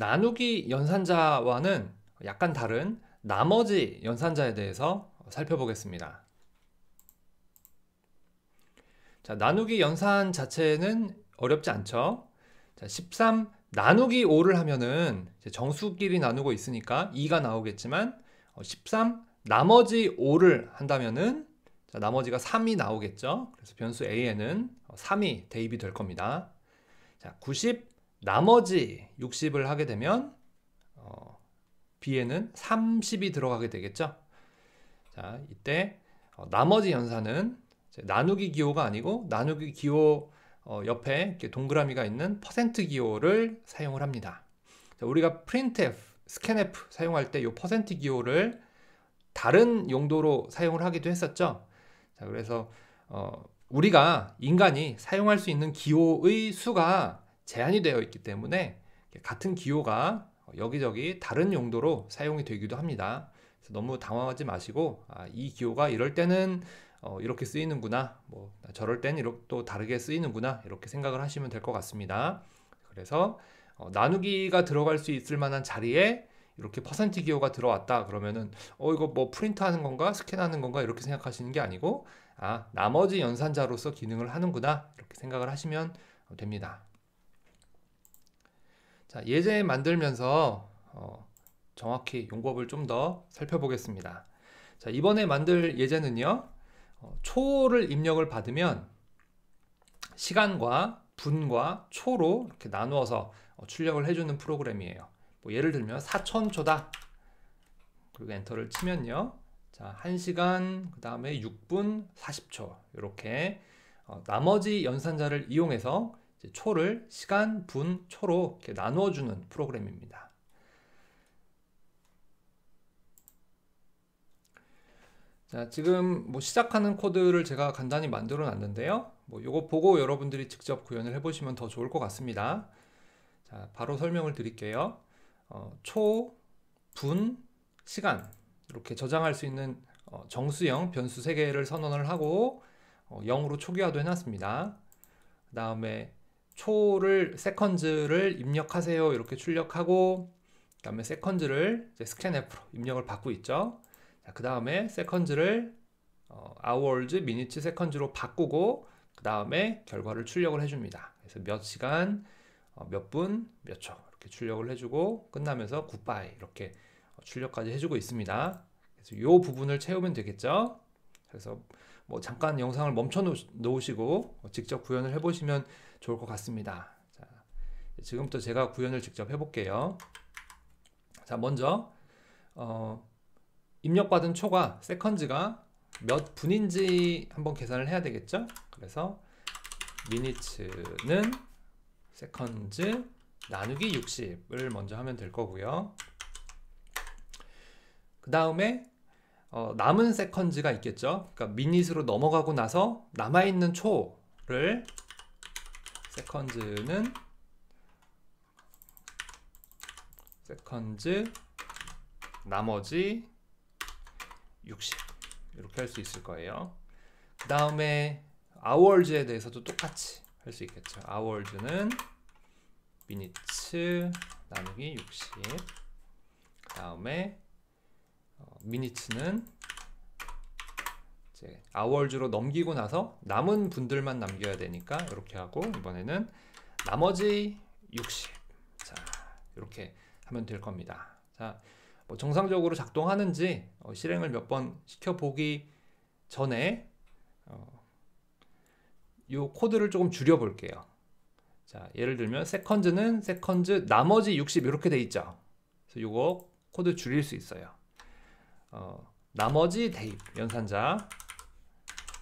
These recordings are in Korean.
나누기 연산자와는 약간 다른 나머지 연산자에 대해서 살펴보겠습니다. 자, 나누기 연산 자체는 어렵지 않죠? 자, 13 나누기 5를 하면은 정수끼리 나누고 있으니까 2가 나오겠지만 13 어, 나머지 5를 한다면은 자, 나머지가 3이 나오겠죠? 그래서 변수 a에는 3이 대입이 될 겁니다. 자, 90 나머지 60을 하게 되면 어, b에는 30이 들어가게 되겠죠. 자, 이때 어, 나머지 연산은 나누기 기호가 아니고 나누기 기호 어, 옆에 이렇게 동그라미가 있는 퍼센트 기호를 사용을 합니다. 자, 우리가 printf, scanf 사용할 때 이 퍼센트 기호를 다른 용도로 사용을 하기도 했었죠. 자, 그래서 어, 우리가 인간이 사용할 수 있는 기호의 수가 제한이 되어 있기 때문에 같은 기호가 여기저기 다른 용도로 사용이 되기도 합니다. 너무 당황하지 마시고 아, 이 기호가 이럴 때는 어, 이렇게 쓰이는구나, 뭐 저럴 땐 이렇게 또 다르게 쓰이는구나 이렇게 생각을 하시면 될 것 같습니다. 그래서 어, 나누기가 들어갈 수 있을 만한 자리에 이렇게 퍼센트 기호가 들어왔다 그러면은 어 이거 뭐 프린트하는 건가 스캔하는 건가 이렇게 생각하시는 게 아니고 아 나머지 연산자로서 기능을 하는구나 이렇게 생각을 하시면 됩니다. 자, 예제 만들면서 어, 정확히 용법을 좀 더 살펴보겠습니다. 자, 이번에 만들 예제는요. 어, 초를 입력을 받으면 시간과 분과 초로 이렇게 나누어서 어, 출력을 해주는 프로그램이에요. 뭐 예를 들면 4천초다 그리고 엔터를 치면요. 자, 1시간, 그 다음에 6분 40초. 이렇게 어, 나머지 연산자를 이용해서 초를 시간, 분, 초로 이렇게 나누어주는 프로그램입니다. 자, 지금 뭐 시작하는 코드를 제가 간단히 만들어 놨는데요. 뭐 요거 보고 여러분들이 직접 구현을 해보시면 더 좋을 것 같습니다. 자, 바로 설명을 드릴게요. 어, 초, 분, 시간 이렇게 저장할 수 있는 어, 정수형 변수 3개를 선언을 하고 어, 0으로 초기화도 해놨습니다. 그 다음에 초를 세컨즈를 입력하세요 이렇게 출력하고 그 다음에 세컨즈를 스캔 앱으로 입력을 받고 있죠 그 다음에 세컨즈를 어, hours, minutes, second로 바꾸고 그 다음에 결과를 출력을 해줍니다 그래서 몇 시간, 어, 몇 분, 몇 초 이렇게 출력을 해주고 끝나면서 굿바이 이렇게 어, 출력까지 해주고 있습니다 그래서 이 부분을 채우면 되겠죠 그래서 뭐 잠깐 영상을 멈춰 놓으시고 직접 구현을 해보시면 좋을 것 같습니다. 자, 지금부터 제가 구현을 직접 해볼게요. 자, 먼저 어, 입력받은 초가 세컨즈가 몇 분인지 한번 계산을 해야 되겠죠? 그래서 미니츠는 세컨즈 나누기 60을 먼저 하면 될 거고요. 그 다음에 어, 남은 세컨즈가 있겠죠. 그러니까 미닛으로 넘어가고 나서 남아있는 초를 세컨즈는 세컨즈 나머지 60 이렇게 할 수 있을 거예요. 그 다음에 아워즈에 대해서도 똑같이 할 수 있겠죠. 아워즈는 미니츠 나누기 60그 다음에 미니츠는 이제 아월즈로 넘기고 나서 남은 분들만 남겨야 되니까 이렇게 하고 이번에는 나머지 60. 자, 이렇게 하면 될 겁니다. 자, 뭐 정상적으로 작동하는지 어, 실행을 몇 번 시켜 보기 전에 어, 요 코드를 조금 줄여 볼게요. 자, 예를 들면 세컨즈는 세컨즈 나머지 60 이렇게 돼 있죠. 그래서 요거 코드 줄일 수 있어요. 어, 나머지 대입 연산자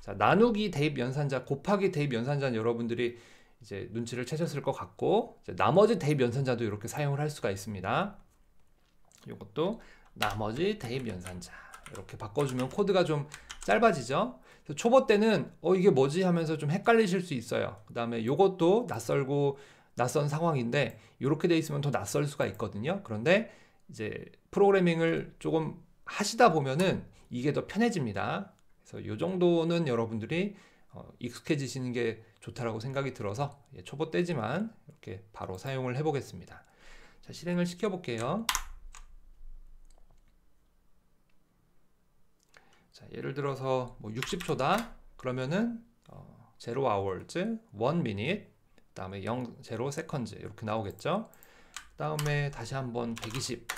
자, 나누기 대입 연산자 곱하기 대입 연산자는 여러분들이 이제 눈치를 채셨을 것 같고 나머지 대입 연산자도 이렇게 사용을 할 수가 있습니다 이것도 나머지 대입 연산자 이렇게 바꿔주면 코드가 좀 짧아지죠 초보 때는 어 이게 뭐지 하면서 좀 헷갈리실 수 있어요 그 다음에 이것도 낯설고 낯선 상황인데 이렇게 돼 있으면 더 낯설 수가 있거든요 그런데 이제 프로그래밍을 조금 하시다 보면은 이게 더 편해집니다. 그래서 이 정도는 여러분들이 어, 익숙해지시는 게 좋다라고 생각이 들어서 예, 초보 때지만 이렇게 바로 사용을 해보겠습니다. 자, 실행을 시켜볼게요. 자, 예를 들어서 뭐 60초다 그러면은 어, 0 hours, 1 minute, 그 다음에 0, 0 seconds 이렇게 나오겠죠. 그 다음에 다시 한번 120.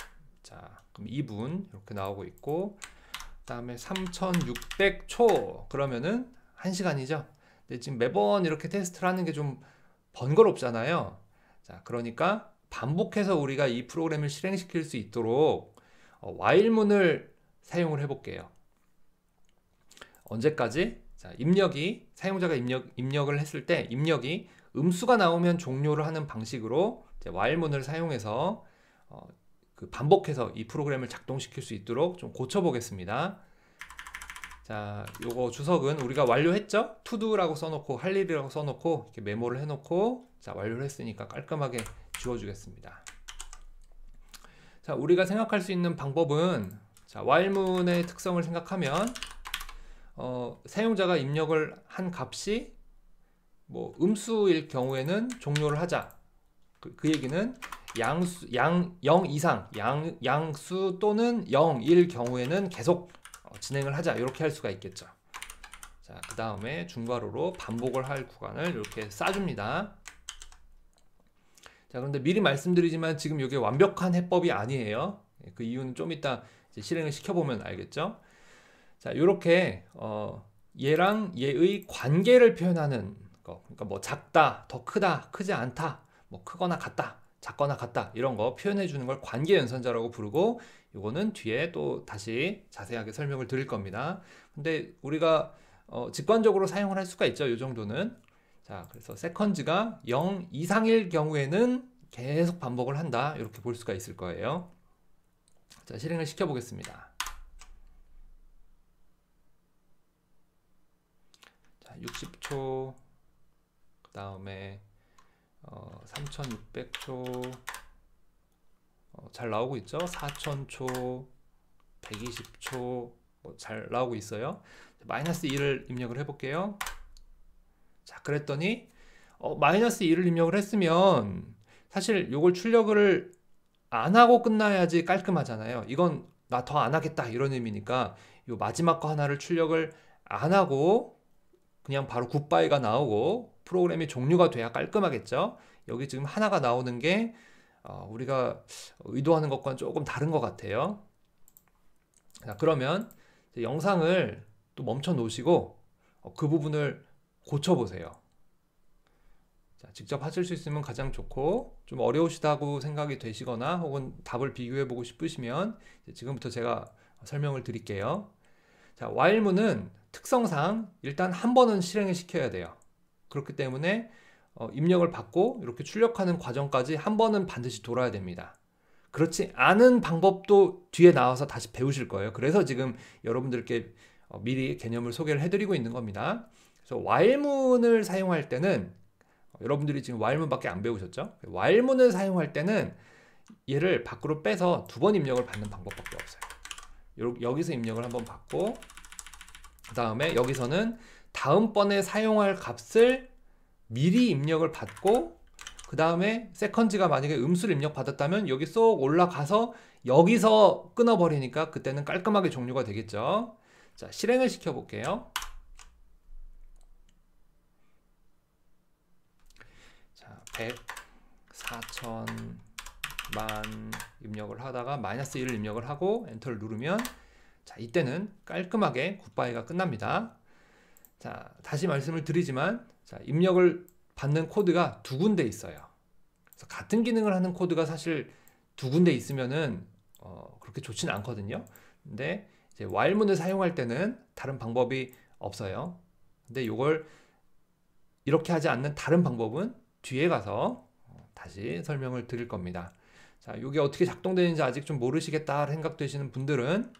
자, 그럼 2분 이렇게 나오고 있고 그 다음에 3600초 그러면은 1시간이죠 근데 지금 매번 이렇게 테스트를 하는 게 좀 번거롭잖아요 자 그러니까 반복해서 우리가 이 프로그램을 실행시킬 수 있도록 어, w h 문을 사용을 해 볼게요 언제까지? 자, 입력이 사용자가 입력, 입력을 했을 때 입력이 음수가 나오면 종료를 하는 방식으로 이제 while문을 사용해서 어, 그 반복해서 이 프로그램을 작동시킬 수 있도록 좀 고쳐보겠습니다. 자, 요거 주석은 우리가 완료했죠? to d o 라고 써놓고 할 일이라고 써놓고 이렇게 메모를 해놓고 자 완료를 했으니까 깔끔하게 지워주겠습니다. 자, 우리가 생각할 수 있는 방법은 자 while문의 특성을 생각하면 어, 사용자가 입력을 한 값이 뭐 음수일 경우에는 종료를 하자. 그, 그 얘기는 양수 양0 이상 양 양수 또는 0 1 경우에는 계속 어, 진행을 하자 이렇게 할 수가 있겠죠. 자, 그 다음에 중괄호로 반복을 할 구간을 이렇게 싸줍니다. 자, 그런데 미리 말씀드리지만 지금 이게 완벽한 해법이 아니에요. 예, 그 이유는 좀 이따 실행을 시켜보면 알겠죠? 자, 이렇게 어, 얘랑 얘의 관계를 표현하는 거, 그러니까 뭐 작다, 더 크다, 크지 않다, 뭐 크거나 같다 작거나 같다 이런 거 표현해 주는 걸 관계 연산자라고 부르고 이거는 뒤에 또 다시 자세하게 설명을 드릴 겁니다. 근데 우리가 어, 직관적으로 사용을 할 수가 있죠. 이 정도는 자 그래서 세컨즈가 0 이상일 경우에는 계속 반복을 한다 이렇게 볼 수가 있을 거예요. 자 실행을 시켜 보겠습니다. 자 60초 그 다음에 어, 3600초 어, 잘 나오고 있죠 4000초 120초 뭐잘 나오고 있어요 마이너스 2를 입력을 해 볼게요 자 그랬더니 어, 마이너스 2를 입력을 했으면 사실 요걸 출력을 안 하고 끝나야지 깔끔하잖아요 이건 나 더 안 하겠다 이런 의미니까 요 마지막 거 하나를 출력을 안 하고 그냥 바로 굿바이가 나오고 프로그램이 종료가 돼야 깔끔하겠죠. 여기 지금 하나가 나오는 게 어, 우리가 의도하는 것과는 조금 다른 것 같아요. 자, 그러면 영상을 또 멈춰 놓으시고 어, 그 부분을 고쳐 보세요. 자, 직접 하실 수 있으면 가장 좋고 좀 어려우시다고 생각이 되시거나 혹은 답을 비교해 보고 싶으시면 지금부터 제가 설명을 드릴게요. 자, w h 문은 특성상 일단 한 번은 실행을 시켜야 돼요. 그렇기 때문에 어, 입력을 받고 이렇게 출력하는 과정까지 한 번은 반드시 돌아야 됩니다. 그렇지 않은 방법도 뒤에 나와서 다시 배우실 거예요. 그래서 지금 여러분들께 어, 미리 개념을 소개를 해드리고 있는 겁니다. 그래서 while문을 사용할 때는 어, 여러분들이 지금 while문밖에 안 배우셨죠? while문을 사용할 때는 얘를 밖으로 빼서 두 번 입력을 받는 방법밖에 없어요. 요, 여기서 입력을 한 번 받고 그 다음에 여기서는 다음번에 사용할 값을 미리 입력을 받고 그 다음에 세컨즈가 만약에 음수를 입력받았다면 여기 쏙 올라가서 여기서 끊어버리니까 그때는 깔끔하게 종료가 되겠죠 자 실행을 시켜 볼게요 자 100, 4000만 입력을 하다가 마이너스 1을 입력을 하고 엔터를 누르면 자 이때는 깔끔하게 굿바이가 끝납니다 자, 다시 말씀을 드리지만 자, 입력을 받는 코드가 두 군데 있어요. 그래서 같은 기능을 하는 코드가 사실 두 군데 있으면은 어, 그렇게 좋지는 않거든요. 근데 이제 while문을 사용할 때는 다른 방법이 없어요. 근데 이걸 이렇게 하지 않는 다른 방법은 뒤에 가서 어, 다시 설명을 드릴 겁니다. 자, 이게 어떻게 작동되는지 아직 좀 모르시겠다 생각되시는 분들은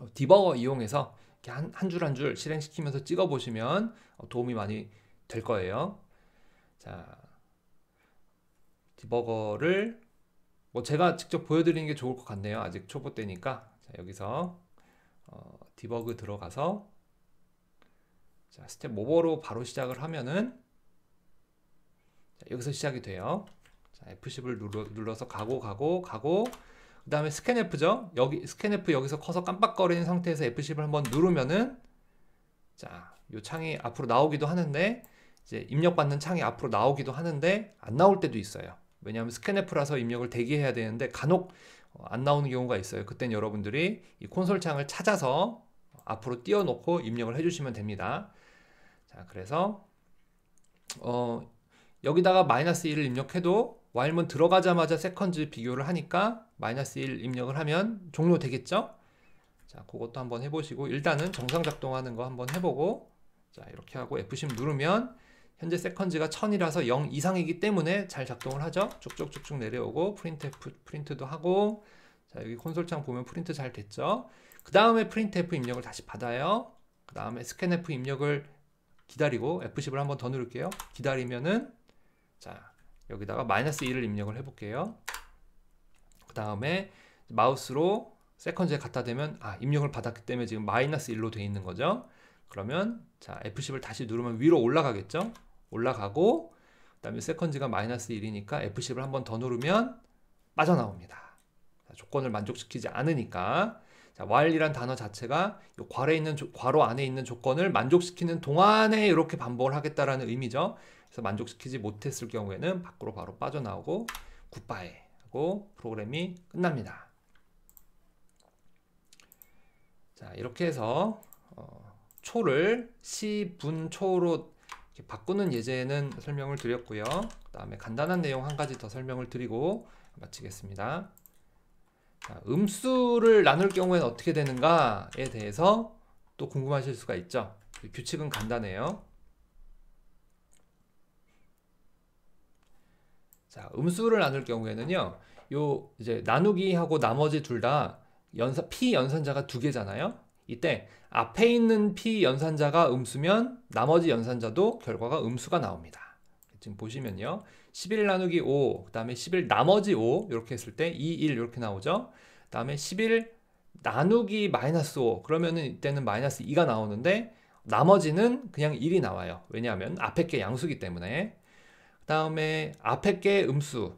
어, 디버거 이용해서 한줄 한줄 한 줄 실행시키면서 찍어 보시면 어, 도움이 많이 될 거예요. 자, 디버거를 뭐 제가 직접 보여드리는 게 좋을 것 같네요. 아직 초보 때니까 자, 여기서 어, 디버그 들어가서 자, 스텝 모버로 바로 시작을 하면은 자, 여기서 시작이 돼요. 자, F10을 눌러, 눌러서 가고 가고 가고 그 다음에 스캔 F죠. 여기 스캔 F 여기서 커서 깜빡거리는 상태에서 F10을 한번 누르면은 자, 요 창이 앞으로 나오기도 하는데 이제 입력받는 창이 앞으로 나오기도 하는데 안 나올 때도 있어요. 왜냐하면 스캔 F라서 입력을 대기해야 되는데 간혹 어, 안 나오는 경우가 있어요. 그땐 여러분들이 이 콘솔 창을 찾아서 앞으로 띄워놓고 입력을 해주시면 됩니다. 자, 그래서 어, 여기다가 마이너스 1을 입력해도 와일문 들어가자마자 세컨즈 비교를 하니까 마이너스 1 입력을 하면 종료되겠죠? 자, 그것도 한번 해보시고 일단은 정상 작동하는 거 한번 해보고 자, 이렇게 하고 F10 누르면 현재 세컨즈가 1000이라서 0 이상이기 때문에 잘 작동을 하죠. 쭉쭉쭉쭉 내려오고 프린트 F, 프린트도 하고 자, 여기 콘솔창 보면 프린트 잘 됐죠. 그 다음에 프린트 F 입력을 다시 받아요. 그 다음에 스캔 F 입력을 기다리고 F10을 한번 더 누를게요. 기다리면은 자 여기다가 마이너스 1을 입력을 해볼게요. 그 다음에 마우스로 세컨즈에 갖다 대면 아 입력을 받았기 때문에 지금 마이너스 1로 되어 있는 거죠. 그러면 자 F10을 다시 누르면 위로 올라가겠죠. 올라가고 그 다음에 세컨즈가 마이너스 1이니까 F10을 한 번 더 누르면 빠져나옵니다. 조건을 만족시키지 않으니까 자, while이란 단어 자체가 괄에 있는 조, 괄호 안에 있는 조건을 만족시키는 동안에 이렇게 반복을 하겠다라는 의미죠. 그래서 만족시키지 못했을 경우에는 밖으로 바로 빠져나오고 굿바이 하고 프로그램이 끝납니다. 자 이렇게 해서 어, 초를 시분초로 바꾸는 예제는 설명을 드렸고요. 그 다음에 간단한 내용 한 가지 더 설명을 드리고 마치겠습니다. 자, 음수를 나눌 경우에는 어떻게 되는가에 대해서 또 궁금하실 수가 있죠. 규칙은 간단해요. 자, 음수를 나눌 경우에는요. 요 이제 나누기하고 나머지 둘 다 연산 p 연산자가 두 개잖아요. 이때 앞에 있는 p 연산자가 음수면 나머지 연산자도 결과가 음수가 나옵니다. 지금 보시면요. 11 나누기 5, 그 다음에 11 나머지 5 이렇게 했을 때 2, 1 이렇게 나오죠. 그 다음에 11 나누기 마이너스 5 그러면은 이때는 마이너스 2가 나오는데 나머지는 그냥 1이 나와요. 왜냐하면 앞에 게 양수기 때문에 그 다음에 앞에 게 음수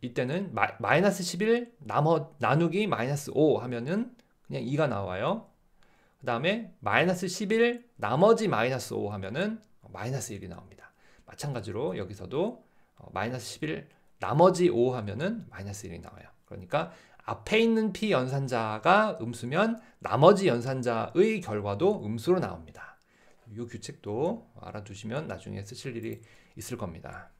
이, 때는 마, 이너스11 나머, 나누기 마이너스 5 하면은 그냥 2가 나와요. 그 다음에 마이너스 11 나머지 마이너스 5 하면은 마이너스 1이 나옵니다. 마찬가지로 여기서도 어, 마이너스 11 나머지 5 하면은 마이너스 1이 나와요. 그러니까 앞에 있는 p 연산자가 음수면 나머지 연산자의 결과도 음수로 나옵니다. 이 규칙도 알아두시면 나중에 쓰실 일이 있을 겁니다.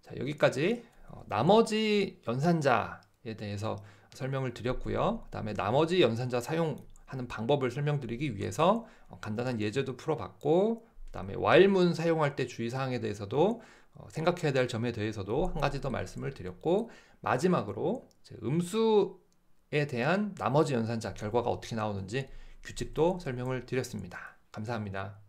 자 여기까지 어, 나머지 연산자에 대해서 설명을 드렸고요. 그 다음에 나머지 연산자 사용 하는 방법을 설명드리기 위해서 어, 간단한 예제도 풀어봤고 그 다음에 while문 사용할 때 주의사항에 대해서도 어, 생각해야 될 점에 대해서도 한 가지 더 말씀을 드렸고 마지막으로 음수에 대한 나머지 연산자 결과가 어떻게 나오는지 규칙도 설명을 드렸습니다. 감사합니다.